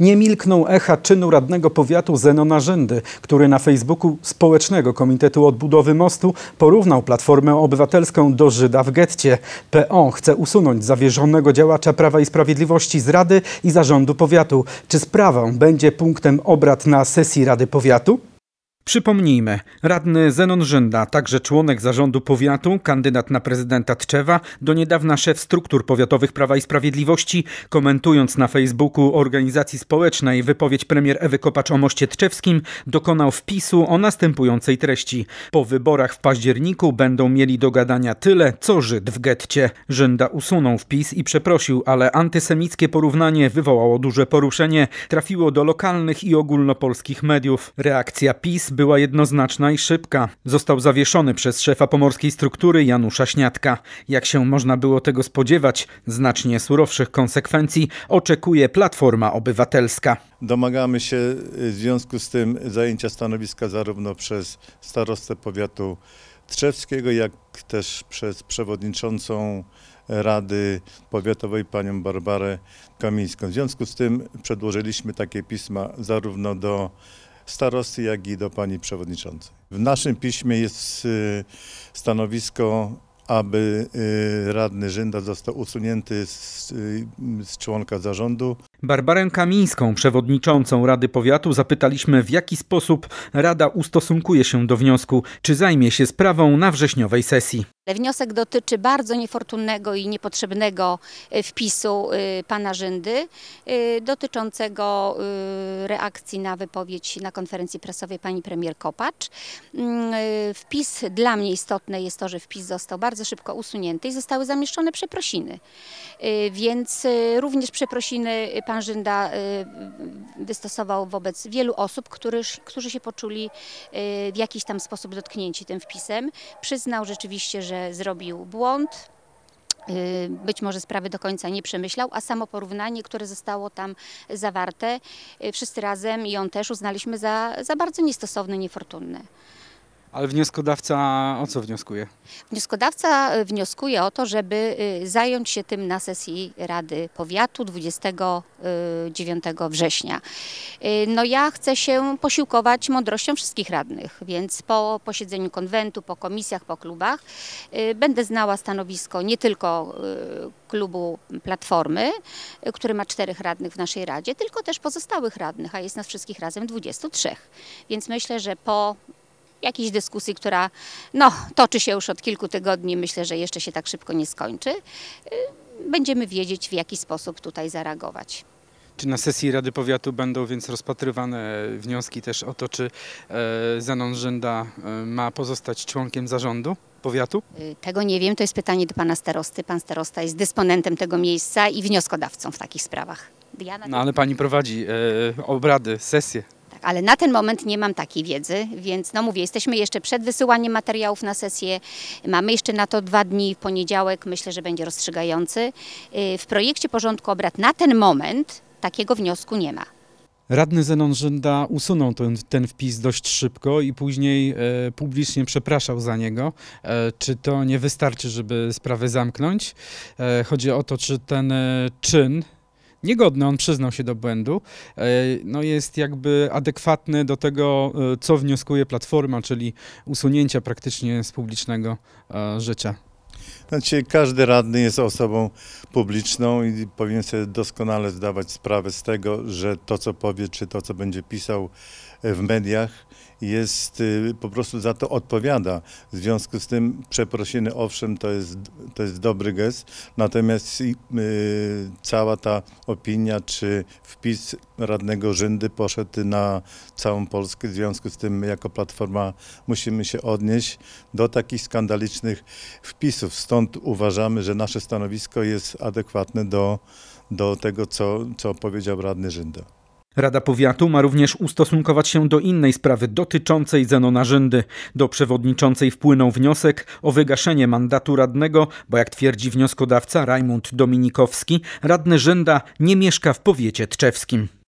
nie milkną echa czynu radnego powiatu Zenona Rzyndy, który na Facebooku Społecznego Komitetu Odbudowy Mostu porównał Platformę Obywatelską do Żyda w getcie. PO chce usunąć zawierzonego działacza Prawa i Sprawiedliwości z Rady i Zarządu Powiatu. Czy sprawą będzie punktem obrad na sesji Rady Powiatu? Przypomnijmy, radny Zenon Żynda, także członek zarządu powiatu, kandydat na prezydenta Tczewa, do niedawna szef struktur powiatowych Prawa i Sprawiedliwości, komentując na Facebooku organizacji społecznej wypowiedź premier Ewy Kopacz o moście tczewskim, dokonał wpisu o następującej treści. Po wyborach w październiku będą mieli do gadania tyle, co Żyd w getcie. Żynda usunął wpis i przeprosił, ale antysemickie porównanie wywołało duże poruszenie, trafiło do lokalnych i ogólnopolskich mediów. Reakcja PiS była jednoznaczna i szybka. Został zawieszony przez szefa pomorskiej struktury Janusza Śniadka. Jak się można było tego spodziewać, znacznie surowszych konsekwencji oczekuje Platforma Obywatelska. Domagamy się y, w związku z tym zajęcia stanowiska zarówno przez starostę powiatu Trzewskiego, jak też przez przewodniczącą Rady Powiatowej panią Barbarę Kamińską. W związku z tym przedłożyliśmy takie pisma zarówno do starosty, jak i do pani przewodniczącej. W naszym piśmie jest y, stanowisko, aby y, radny Żynda został usunięty z, y, z członka zarządu. Barbarę Kamińską, przewodniczącą Rady Powiatu, zapytaliśmy, w jaki sposób Rada ustosunkuje się do wniosku, czy zajmie się sprawą na wrześniowej sesji. E, wniosek dotyczy bardzo niefortunnego i niepotrzebnego e, wpisu e, pana Żyndy dotyczącego reakcji na wypowiedź na konferencji prasowej pani premier Kopacz. Mm, wpis dla mnie istotny jest to, że wpis został bardzo szybko usunięty i zostały zamieszczone przeprosiny. Więc również przeprosiny pan Żynda wystosował wobec wielu osób, którzy, którzy się poczuli w jakiś tam sposób dotknięci tym wpisem. Przyznał rzeczywiście, że zrobił błąd, y, być może sprawy do końca nie przemyślał, a samo porównanie, które zostało tam zawarte, y, wszyscy razem i on też uznaliśmy za, za bardzo niestosowne, niefortunne. Ale wnioskodawca o co wnioskuje? Wnioskodawca e, wnioskuje o to, żeby e, zająć się tym na sesji Rady Powiatu 29 e, września. No ja chcę się posiłkować mądrością wszystkich radnych, więc po posiedzeniu konwentu, po komisjach, po klubach będę znała stanowisko nie tylko klubu Platformy, który ma czterech radnych w naszej Radzie, tylko też pozostałych radnych, a jest nas wszystkich razem 23. Więc myślę, że po jakiejś dyskusji, która no, toczy się już od kilku tygodni, myślę, że jeszcze się tak szybko nie skończy, y, będziemy wiedzieć, w jaki sposób tutaj zareagować. Czy na sesji Rady Powiatu będą więc rozpatrywane wnioski też o to, czy e, Zanon Rzęda e, ma pozostać członkiem zarządu? Powiatu? Y, tego nie wiem, to jest pytanie do pana starosty. Pan starosta jest dysponentem tego miejsca i wnioskodawcą w takich sprawach. Ja no ale pani prowadzi e, obrady, sesje. Tak, ale na ten moment nie mam takiej wiedzy, więc no mówię, jesteśmy jeszcze przed wysyłaniem materiałów na sesję, mamy jeszcze na to dwa dni, poniedziałek myślę, że będzie rozstrzygający. Y, w projekcie porządku obrad na ten moment takiego wniosku nie ma. Radny Zenon Żynda usunął ten, ten wpis dość szybko i później e, publicznie przepraszał za niego. E, czy to nie wystarczy, żeby sprawę zamknąć? E, chodzi o to, czy ten e, czyn niegodny, on przyznał się do błędu, e, no jest jakby adekwatny do tego, e, co wnioskuje Platforma, czyli usunięcia praktycznie z publicznego e, życia znaczy, każdy radny jest osobą publiczną i powinien sobie doskonale zdawać sprawę z tego, że to, co powie, czy to, co będzie pisał e, w mediach, jest y, po prostu za to odpowiada. W związku z tym przeprosiny, owszem, to jest, to jest dobry gest, natomiast y, cała ta opinia czy wpis radnego Rzyndy poszedł na całą Polskę. W związku z tym jako Platforma musimy się odnieść do takich skandalicznych wpisów. Stąd uważamy, że nasze stanowisko jest adekwatne do, do tego, co, co powiedział radny Żynda. Rada Powiatu ma również ustosunkować się do innej sprawy dotyczącej Zenona Rzyndy, Do przewodniczącej wpłynął wniosek o wygaszenie mandatu radnego, bo jak twierdzi wnioskodawca Rajmund Dominikowski, radny Rzynda nie mieszka w powiecie tczewskim.